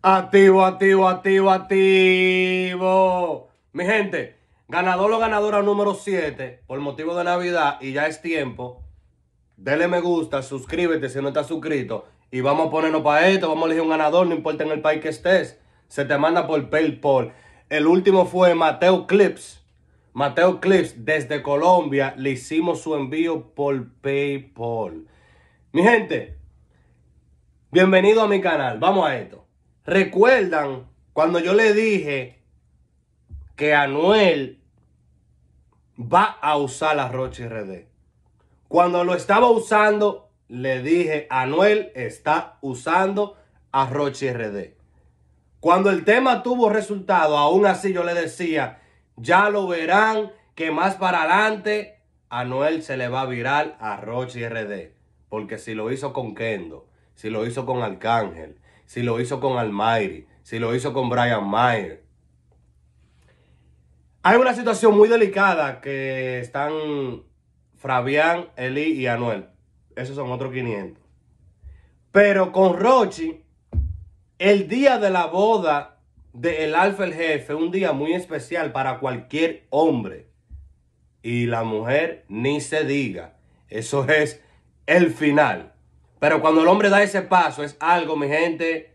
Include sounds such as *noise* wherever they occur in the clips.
Activo, activo, activo, activo. Mi gente, ganador o ganadora número 7 por motivo de Navidad y ya es tiempo. Dele me gusta, suscríbete si no estás suscrito y vamos a ponernos para esto. Vamos a elegir un ganador, no importa en el país que estés. Se te manda por PayPal. El último fue Mateo Clips. Mateo Clips desde Colombia le hicimos su envío por PayPal. Mi gente, bienvenido a mi canal. Vamos a esto. ¿Recuerdan cuando yo le dije que Anuel va a usar la Roche RD? Cuando lo estaba usando, le dije, Anuel está usando a Roche RD. Cuando el tema tuvo resultado, aún así yo le decía, ya lo verán que más para adelante Anuel se le va a virar a Roche RD. Porque si lo hizo con Kendo, si lo hizo con Arcángel, si lo hizo con Almighty, si lo hizo con Brian Mayer. Hay una situación muy delicada que están Fabián, Eli y Anuel. Esos son otros 500. Pero con Rochi, el día de la boda de El Alfa el Jefe, un día muy especial para cualquier hombre. Y la mujer ni se diga. Eso es el final. Pero cuando el hombre da ese paso, es algo, mi gente,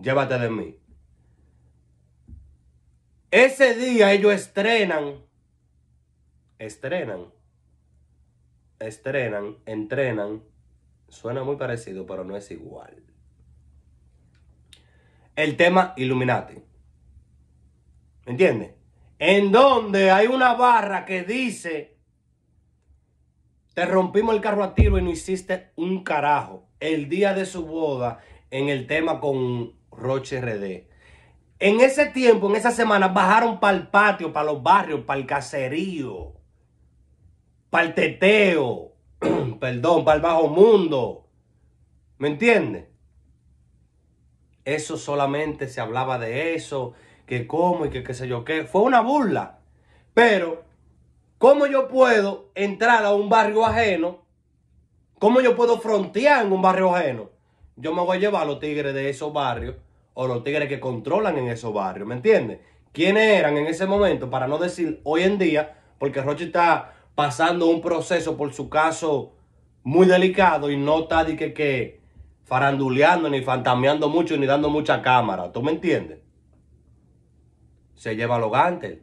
llévate de mí. Ese día ellos estrenan, estrenan, estrenan, entrenan. Suena muy parecido, pero no es igual. El tema Illuminati. ¿Me entiendes? En donde hay una barra que dice te rompimos el carro a tiro y no hiciste un carajo. El día de su boda en el tema con Roche RD. En ese tiempo, en esa semana, bajaron para el patio, para los barrios, para el caserío, para el teteo, *clears throat* perdón, para el bajo mundo. ¿Me entiendes? Eso solamente se hablaba de eso, que cómo y que qué sé yo qué. Fue una burla. Pero ¿Cómo yo puedo entrar a un barrio ajeno? ¿Cómo yo puedo frontear en un barrio ajeno? Yo me voy a llevar a los tigres de esos barrios o los tigres que controlan en esos barrios, ¿me entiendes? ¿Quiénes eran en ese momento? Para no decir hoy en día, porque Roche está pasando un proceso por su caso muy delicado y no está de que, que faranduleando, ni fantameando mucho, ni dando mucha cámara. ¿Tú me entiendes? Se lleva los gantes.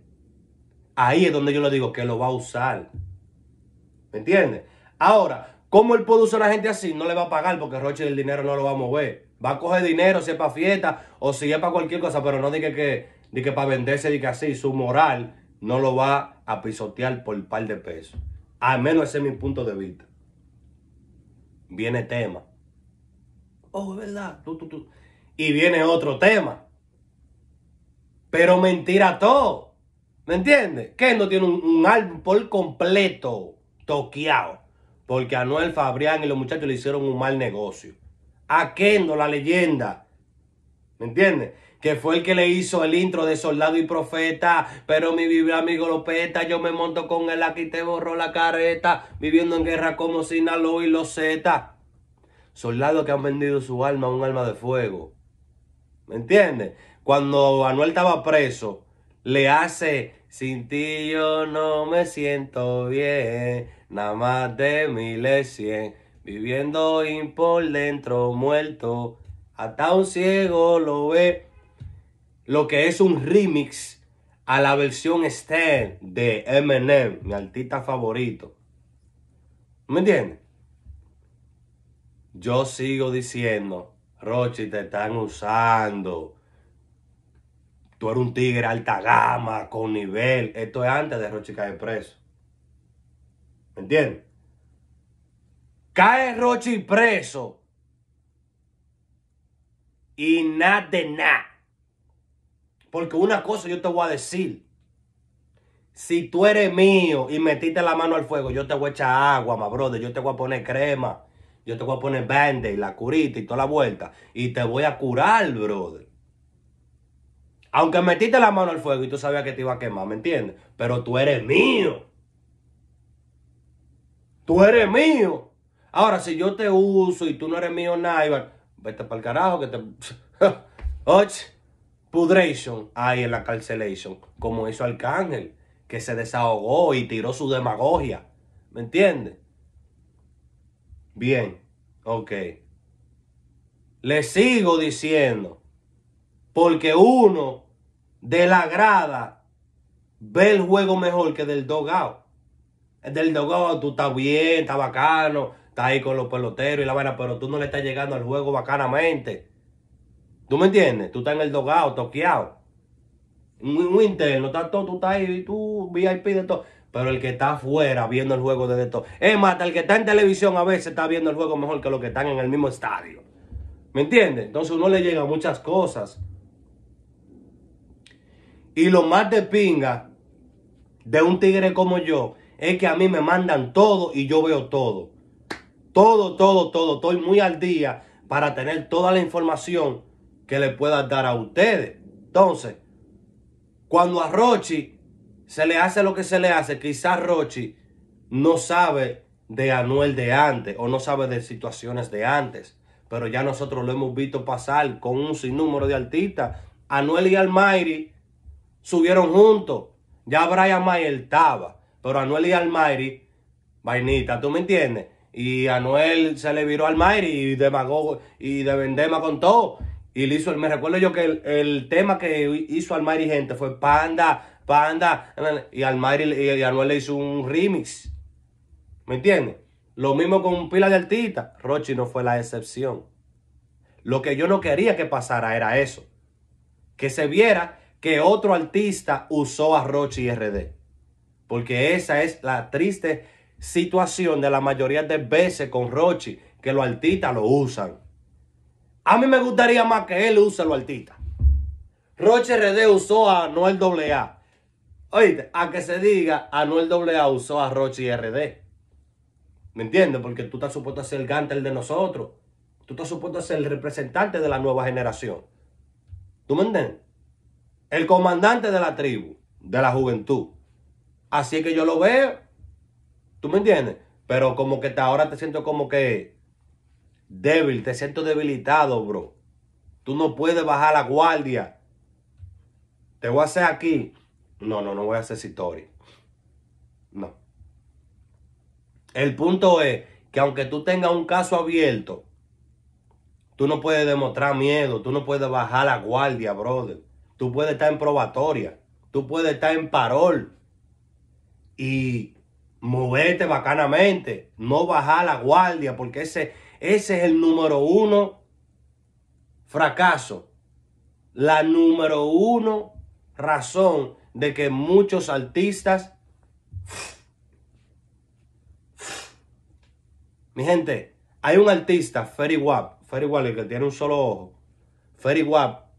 Ahí es donde yo le digo que lo va a usar. ¿Me entiendes? Ahora, ¿cómo él puede usar a la gente así? No le va a pagar porque Roche el dinero no lo va a mover. Va a coger dinero si es para fiesta o si es para cualquier cosa, pero no diga que, di que para venderse, diga así. Su moral no lo va a pisotear por un par de pesos. Al menos ese es mi punto de vista. Viene tema. Oh, es verdad. Y viene otro tema. Pero mentira todo. ¿Me entiendes? Kendo tiene un, álbum por completo toqueado. Porque Anuel, Fabrián y los muchachos le hicieron un mal negocio. A Kendo, la leyenda. ¿Me entiendes? Que fue el que le hizo el intro de Soldado y Profeta. Pero mi vibra, amigo Lopeta, yo me monto con él aquí, te borro la careta. Viviendo en guerra como Sinaloa y los Z. Soldado que han vendido su alma a un alma de fuego. ¿Me entiendes? Cuando Anuel estaba preso le hace, sin ti yo no me siento bien, nada más de mil y viviendo y por dentro muerto, hasta un ciego lo ve, lo que es un remix a la versión Stan de Eminem, mi artista favorito. ¿Me entiendes? Yo sigo diciendo, Rochi, te están usando. Tú eres un tigre alta gama, con nivel. Esto es antes de Rochi caer preso. ¿Me entiendes? Cae Rochi preso. Y nada de nada. Porque una cosa yo te voy a decir. Si tú eres mío y metiste la mano al fuego, yo te voy a echar agua, ma brother. Yo te voy a poner crema. Yo te voy a poner band la curita y toda la vuelta. Y te voy a curar, brother. Aunque metiste la mano al fuego y tú sabías que te iba a quemar, ¿me entiendes? Pero tú eres mío. Tú eres mío. Ahora, si yo te uso y tú no eres mío, nada, vete para el carajo que te... *laughs* Och, pudration ahí en la cancelación, como hizo Arcángel, que se desahogó y tiró su demagogia. ¿Me entiendes? Bien, ok. Le sigo diciendo porque uno de la grada ve el juego mejor que del dogado. del dogado, tú estás bien, está bacano, está ahí con los peloteros y la vaina, pero tú no le estás llegando al juego bacanamente. ¿Tú me entiendes? Tú estás en el dogado, toqueado. Muy, muy interno, está todo, tú estás ahí, tú VIP de todo. Pero el que está afuera viendo el juego desde todo. Es más, el que está en televisión a veces está viendo el juego mejor que los que están en el mismo estadio. ¿Me entiendes? Entonces uno le llega muchas cosas. Y lo más de pinga de un tigre como yo es que a mí me mandan todo y yo veo todo. Todo, todo, todo. Estoy muy al día para tener toda la información que le pueda dar a ustedes. Entonces, cuando a Rochi se le hace lo que se le hace, quizás Rochi no sabe de Anuel de antes o no sabe de situaciones de antes. Pero ya nosotros lo hemos visto pasar con un sinnúmero de artistas. Anuel y Almairi subieron juntos. Ya Brian Mayer estaba, pero Anuel y Almairi, vainita, ¿tú me entiendes? Y Anuel se le viró al Almairi y mago. y de Vendema con todo. Y le hizo, me recuerdo yo que el, tema que hizo Almairi gente fue Panda, Panda. Y Almairi y, Anuel le hizo un remix. ¿Me entiendes? Lo mismo con pila de altita, Rochi no fue la excepción. Lo que yo no quería que pasara era eso. Que se viera que otro artista usó a Rochi RD. Porque esa es la triste situación de la mayoría de veces con Rochi, que los artistas lo usan. A mí me gustaría más que él use los artistas. Rochi RD usó a Noel A. Oíste, a que se diga, Anuel A usó a Rochi RD. ¿Me entiendes? Porque tú estás supuesto a ser el gantel de nosotros. Tú estás supuesto a ser el representante de la nueva generación. ¿Tú me entiendes? el comandante de la tribu, de la juventud. Así que yo lo veo. ¿Tú me entiendes? Pero como que ahora te siento como que débil, te siento debilitado, bro. Tú no puedes bajar la guardia. Te voy a hacer aquí. No, no, no voy a hacer historia. No. El punto es que aunque tú tengas un caso abierto, tú no puedes demostrar miedo, tú no puedes bajar la guardia, brother tú puedes estar en probatoria, tú puedes estar en parol y moverte bacanamente, no bajar la guardia, porque ese, ese es el número uno fracaso, la número uno razón de que muchos artistas, mi gente, hay un artista, Ferry Wap, Ferry Wap, el que tiene un solo ojo, Ferry Wap,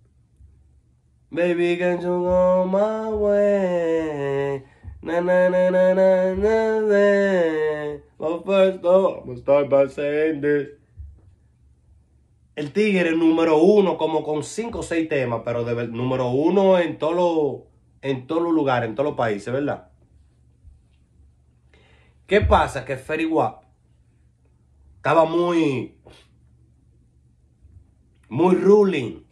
Baby, can you go my way? Na na na na na na na. first though, I'm start by saying this. El Tigre número uno, como con cinco o seis temas, pero de, número uno en todos los en todos los lugares, en todos los países, ¿verdad? ¿Qué pasa? Que Ferry Wap estaba muy, muy ruling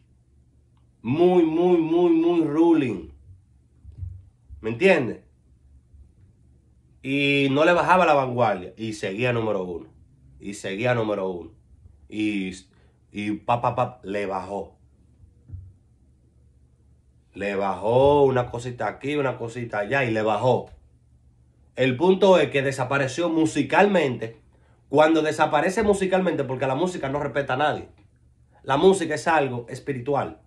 muy, muy, muy, muy ruling. ¿Me entiendes? Y no le bajaba la vanguardia. Y seguía número uno. Y seguía número uno. Y, y papá le bajó. Le bajó una cosita aquí, una cosita allá y le bajó. El punto es que desapareció musicalmente. Cuando desaparece musicalmente, porque la música no respeta a nadie. La música es algo espiritual.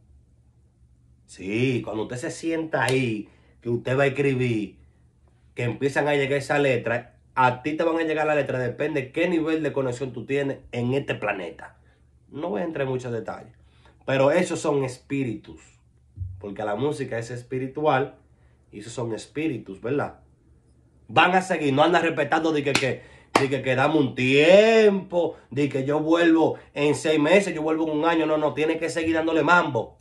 Sí, cuando usted se sienta ahí, que usted va a escribir, que empiezan a llegar esa letra, a ti te van a llegar la letra, depende qué nivel de conexión tú tienes en este planeta. No voy a entrar en muchos detalles, pero esos son espíritus, porque la música es espiritual y esos son espíritus, ¿verdad? Van a seguir, no andan respetando de que, que, que, un tiempo, de que yo vuelvo en seis meses, yo vuelvo en un año, no, no, tiene que seguir dándole mambo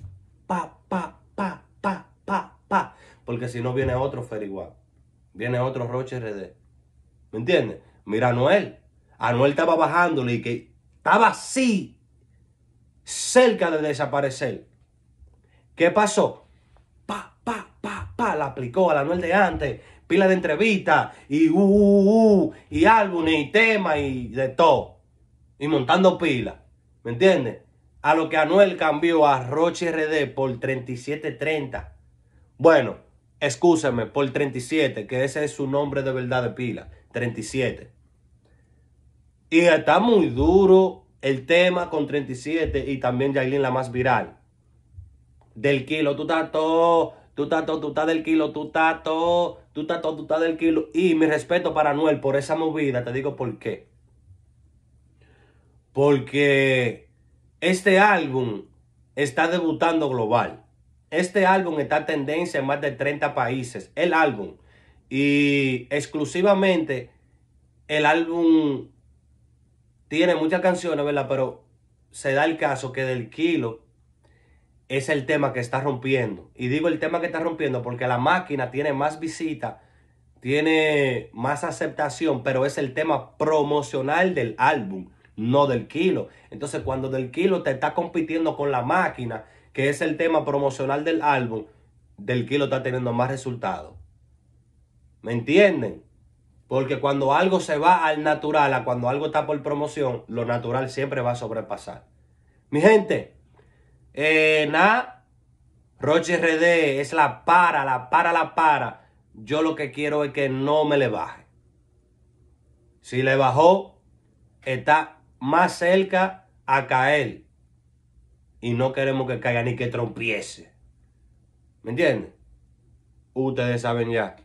pa, pa, pa, pa, pa, pa. Porque si no viene otro Ferigua. viene otro Roche RD. ¿Me entiendes? Mira a Noel. Anuel estaba bajándole y que estaba así, cerca de desaparecer. ¿Qué pasó? Pa, pa, pa, pa, la aplicó a la Anuel de antes. Pila de entrevista. y uh, uh, uh, uh, y álbumes y temas y de todo. Y montando pila. ¿Me entiendes? a lo que Anuel cambió a Roche RD por 3730. Bueno, excúsame por 37, que ese es su nombre de verdad de pila, 37. Y está muy duro el tema con 37 y también Jailin la más viral. Del kilo, tú estás todo, tú estás todo, tú estás del kilo, tú estás todo, tú estás todo, tú estás del kilo. Y mi respeto para Anuel por esa movida, te digo por qué. Porque este álbum está debutando global. Este álbum está en tendencia en más de 30 países. El álbum. Y exclusivamente el álbum tiene muchas canciones, ¿verdad? Pero se da el caso que del kilo es el tema que está rompiendo. Y digo el tema que está rompiendo porque la máquina tiene más visita, tiene más aceptación, pero es el tema promocional del álbum no del kilo. Entonces cuando del kilo te está compitiendo con la máquina, que es el tema promocional del álbum, del kilo está teniendo más resultados. ¿Me entienden? Porque cuando algo se va al natural, a cuando algo está por promoción, lo natural siempre va a sobrepasar. Mi gente, eh, nada, Roche RD es la para, la para, la para. Yo lo que quiero es que no me le baje. Si le bajó, está más cerca a caer. Y no queremos que caiga ni que trompiece. ¿Me entiendes? Ustedes saben ya.